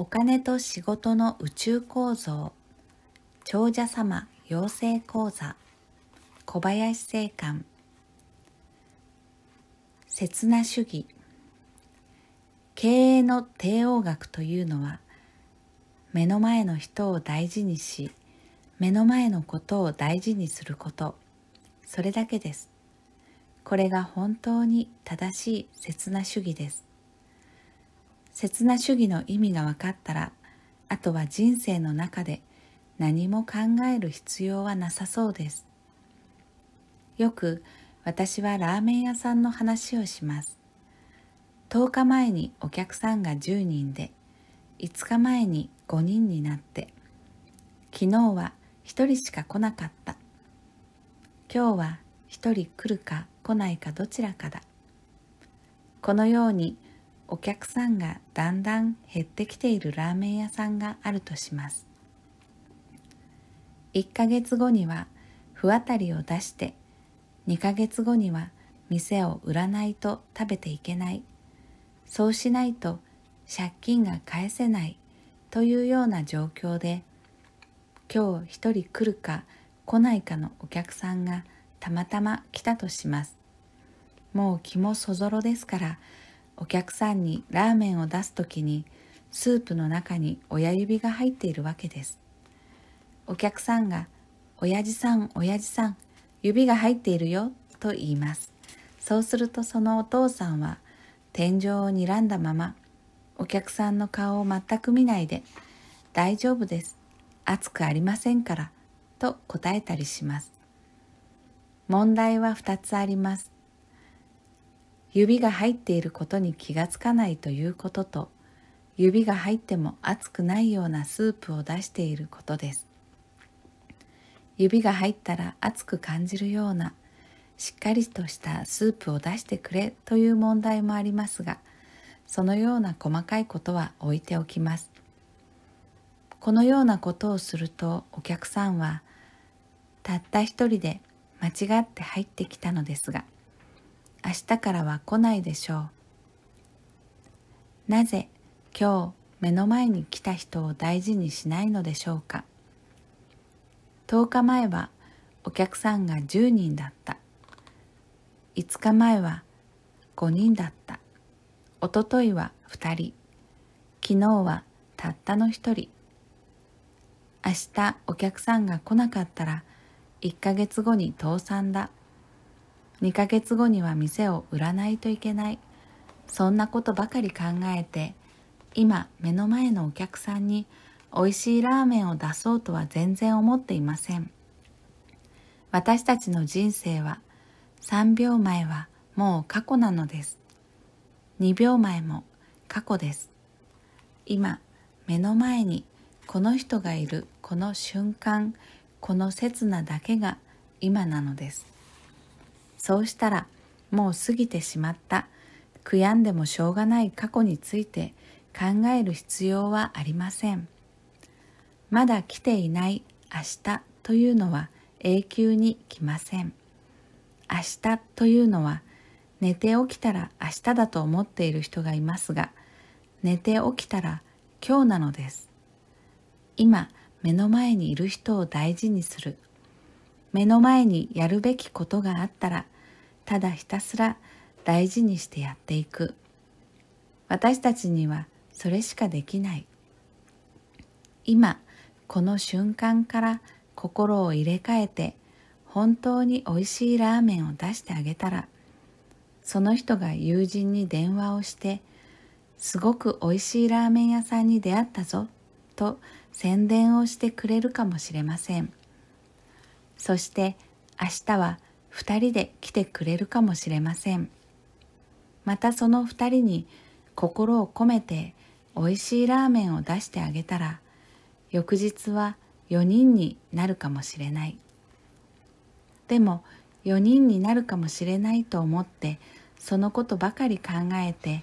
お金と仕事の宇宙構造長者様養成講座小林正観刹那主義経営の帝王学というのは目の前の人を大事にし目の前のことを大事にすることそれだけですこれが本当に正しい刹那主義です刹那主義の意味が分かったらあとは人生の中で何も考える必要はなさそうですよく私はラーメン屋さんの話をします10日前にお客さんが10人で5日前に5人になって昨日は1人しか来なかった今日は1人来るか来ないかどちらかだこのようにお客さんがだんだん減ってきているラーメン屋さんがあるとします1ヶ月後には不当たりを出して2ヶ月後には店を売らないと食べていけないそうしないと借金が返せないというような状況で今日一人来るか来ないかのお客さんがたまたま来たとしますもう気もそぞろですからお客さんにラーメンを出す時にスープの中に親指が入っているわけですお客さんが「親父さん親父さん指が入っているよ」と言いますそうするとそのお父さんは天井を睨んだままお客さんの顔を全く見ないで「大丈夫です熱くありませんから」と答えたりします問題は2つあります指が入っていることに気がつかないということと指が入っても熱くないようなスープを出していることです指が入ったら熱く感じるようなしっかりとしたスープを出してくれという問題もありますがそのような細かいことは置いておきますこのようなことをするとお客さんはたった一人で間違って入ってきたのですが明日からは来ないでしょうなぜ今日目の前に来た人を大事にしないのでしょうか10日前はお客さんが10人だった5日前は5人だったおとといは2人昨日はたったの1人明日お客さんが来なかったら1ヶ月後に倒産だ2ヶ月後には店を売らないといけないそんなことばかり考えて今目の前のお客さんに美味しいラーメンを出そうとは全然思っていません私たちの人生は3秒前はもう過去なのです2秒前も過去です今目の前にこの人がいるこの瞬間この刹那だけが今なのですそうしたらもう過ぎてしまった悔やんでもしょうがない過去について考える必要はありませんまだ来ていない明日というのは永久に来ません明日というのは寝て起きたら明日だと思っている人がいますが寝て起きたら今日なのです今目の前にいる人を大事にする目の前にやるべきことがあったらただひたすら大事にしてやっていく私たちにはそれしかできない今この瞬間から心を入れ替えて本当においしいラーメンを出してあげたらその人が友人に電話をしてすごくおいしいラーメン屋さんに出会ったぞと宣伝をしてくれるかもしれません。そして明日は2人で来てくれるかもしれませんまたその2人に心を込めて美味しいラーメンを出してあげたら翌日は4人になるかもしれないでも4人になるかもしれないと思ってそのことばかり考えて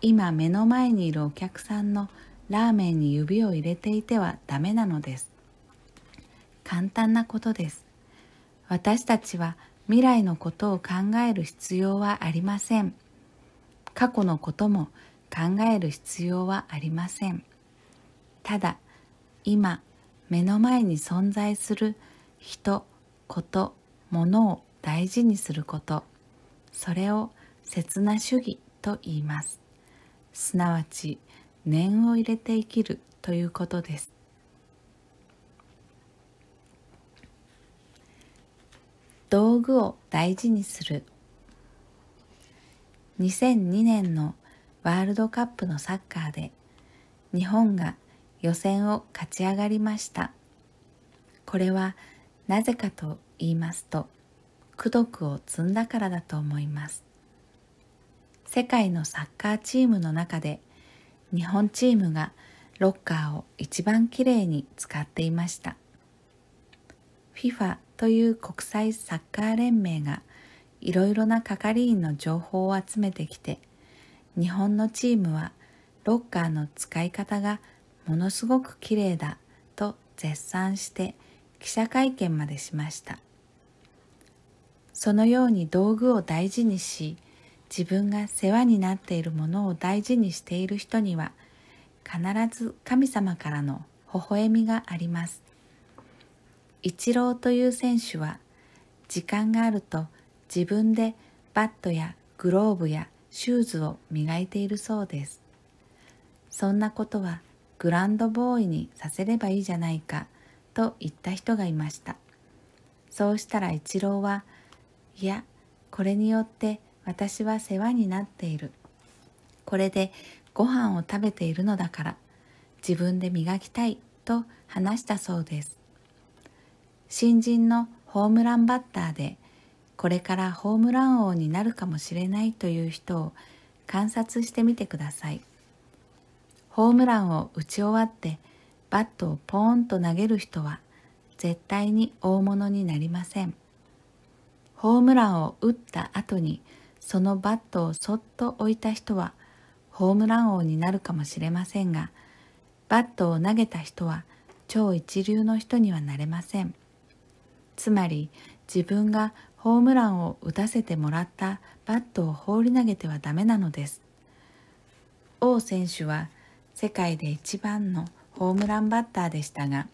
今目の前にいるお客さんのラーメンに指を入れていてはダメなのです簡単なことです私たちは未来のことを考える必要はありません過去のことも考える必要はありませんただ今目の前に存在する人こと物を大事にすることそれを刹那主義と言いますすなわち念を入れて生きるということです道具を大事にする2002年のワールドカップのサッカーで日本が予選を勝ち上がりましたこれはなぜかと言いますと功徳を積んだからだと思います世界のサッカーチームの中で日本チームがロッカーを一番きれいに使っていました FIFA という国際サッカー連盟がいろいろな係員の情報を集めてきて日本のチームはロッカーの使い方がものすごく綺麗だと絶賛して記者会見までしましたそのように道具を大事にし自分が世話になっているものを大事にしている人には必ず神様からの微笑みがありますイチローという選手は時間があると自分でバットやグローブやシューズを磨いているそうですそんなことはグランドボーイにさせればいいじゃないかと言った人がいましたそうしたらイチローはいやこれによって私は世話になっているこれでご飯を食べているのだから自分で磨きたいと話したそうです新人のホームランバッターでこれからホームラン王になるかもしれないという人を観察してみてくださいホームランを打ち終わってバットをポーンと投げる人は絶対に大物になりませんホームランを打った後にそのバットをそっと置いた人はホームラン王になるかもしれませんがバットを投げた人は超一流の人にはなれません。つまり自分がホームランを打たせてもらったバットを放り投げてはダメなのです王選手は世界で一番のホームランバッターでしたが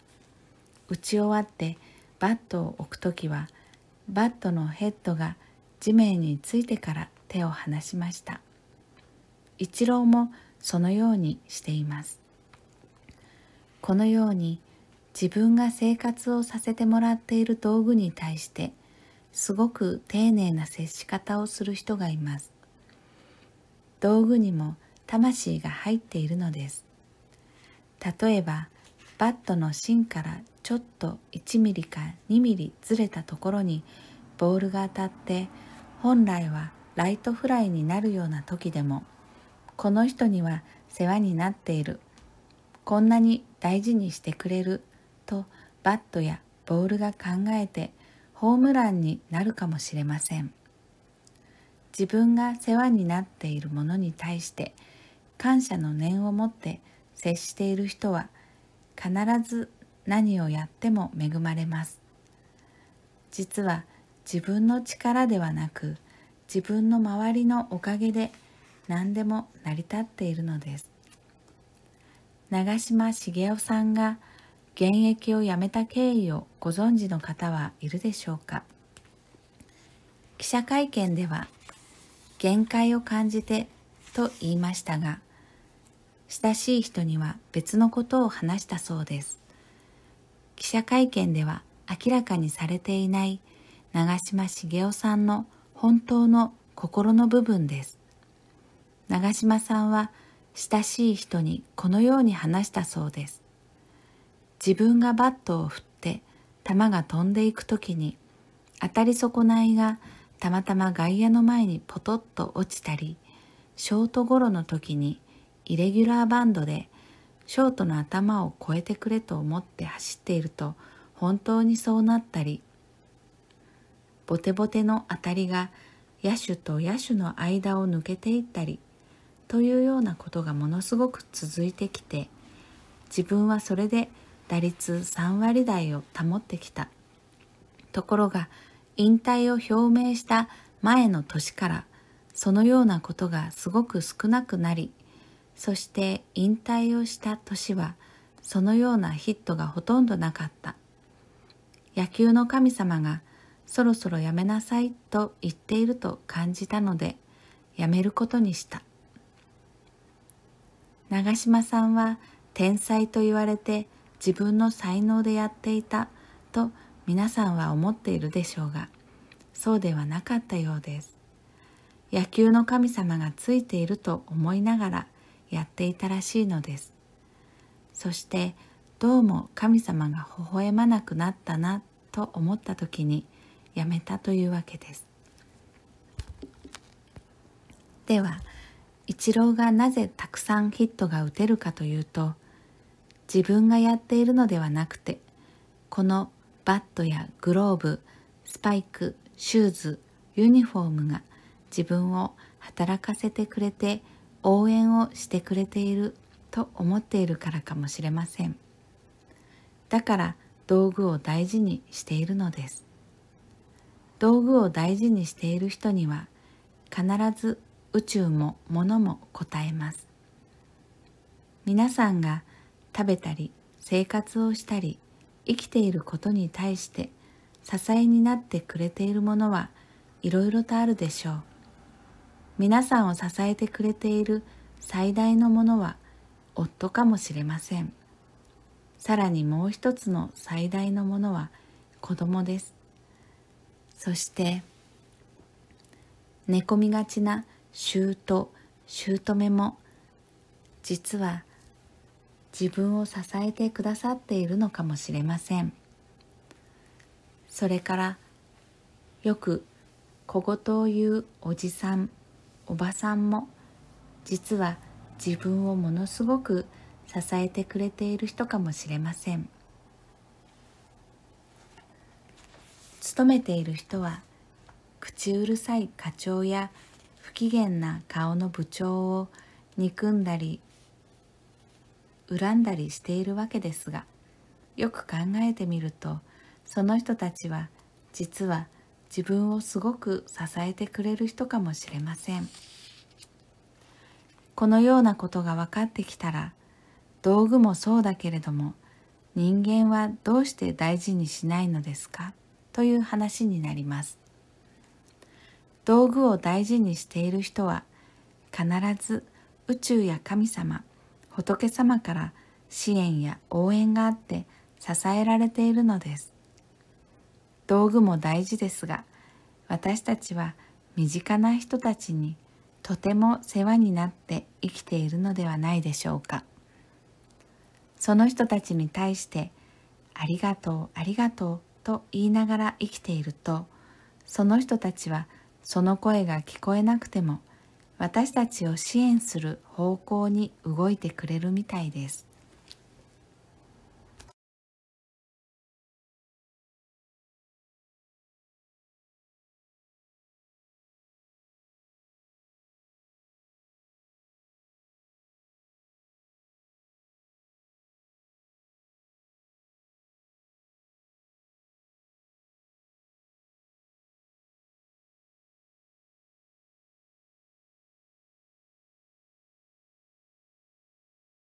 打ち終わってバットを置く時はバットのヘッドが地面についてから手を離しましたイチローもそのようにしていますこのように自分が生活をさせてもらっている道具に対してすごく丁寧な接し方をする人がいます道具にも魂が入っているのです例えばバットの芯からちょっと1ミリか2ミリずれたところにボールが当たって本来はライトフライになるような時でもこの人には世話になっているこんなに大事にしてくれるとバットやボールが考えてホームランになるかもしれません自分が世話になっているものに対して感謝の念を持って接している人は必ず何をやっても恵まれます実は自分の力ではなく自分の周りのおかげで何でも成り立っているのです長嶋茂雄さんが現役を辞めた経緯をご存知の方はいるでしょうか記者会見では「限界を感じて」と言いましたが親しい人には別のことを話したそうです記者会見では明らかにされていない長嶋茂雄さんの本当の心の部分です長嶋さんは親しい人にこのように話したそうです自分がバットを振って球が飛んでいく時に当たり損ないがたまたま外野の前にポトッと落ちたりショートゴロの時にイレギュラーバンドでショートの頭を越えてくれと思って走っていると本当にそうなったりボテボテの当たりが野手と野手の間を抜けていったりというようなことがものすごく続いてきて自分はそれで打率3割台を保ってきたところが引退を表明した前の年からそのようなことがすごく少なくなりそして引退をした年はそのようなヒットがほとんどなかった野球の神様がそろそろやめなさいと言っていると感じたのでやめることにした長嶋さんは天才と言われて自分の才能でやっていたと皆さんは思っているでしょうがそうではなかったようです野球の神様がついていると思いながらやっていたらしいのですそしてどうも神様が微笑まなくなったなと思った時にやめたというわけですではイチローがなぜたくさんヒットが打てるかというと「自分がやっているのではなくてこのバットやグローブスパイクシューズユニフォームが自分を働かせてくれて応援をしてくれていると思っているからかもしれませんだから道具を大事にしているのです道具を大事にしている人には必ず宇宙も物も答えます皆さんが食べたり生活をしたり生きていることに対して支えになってくれているものはいろいろとあるでしょう皆さんを支えてくれている最大のものは夫かもしれませんさらにもう一つの最大のものは子供ですそして寝込みがちな姑姑も実は自分を支えてくださっているのかもしれませんそれからよく小言を言うおじさんおばさんも実は自分をものすごく支えてくれている人かもしれません勤めている人は口うるさい課長や不機嫌な顔の部長を憎んだり恨んだりしているわけですがよく考えてみるとその人たちは実は自分をすごく支えてくれる人かもしれませんこのようなことが分かってきたら道具もそうだけれども人間はどうして大事にしないのですかという話になります道具を大事にしている人は必ず宇宙や神様仏様から支援や応援があって支えられているのです道具も大事ですが私たちは身近な人たちにとても世話になって生きているのではないでしょうかその人たちに対してありがとうありがとうと言いながら生きているとその人たちはその声が聞こえなくても私たちを支援する方向に動いてくれるみたいです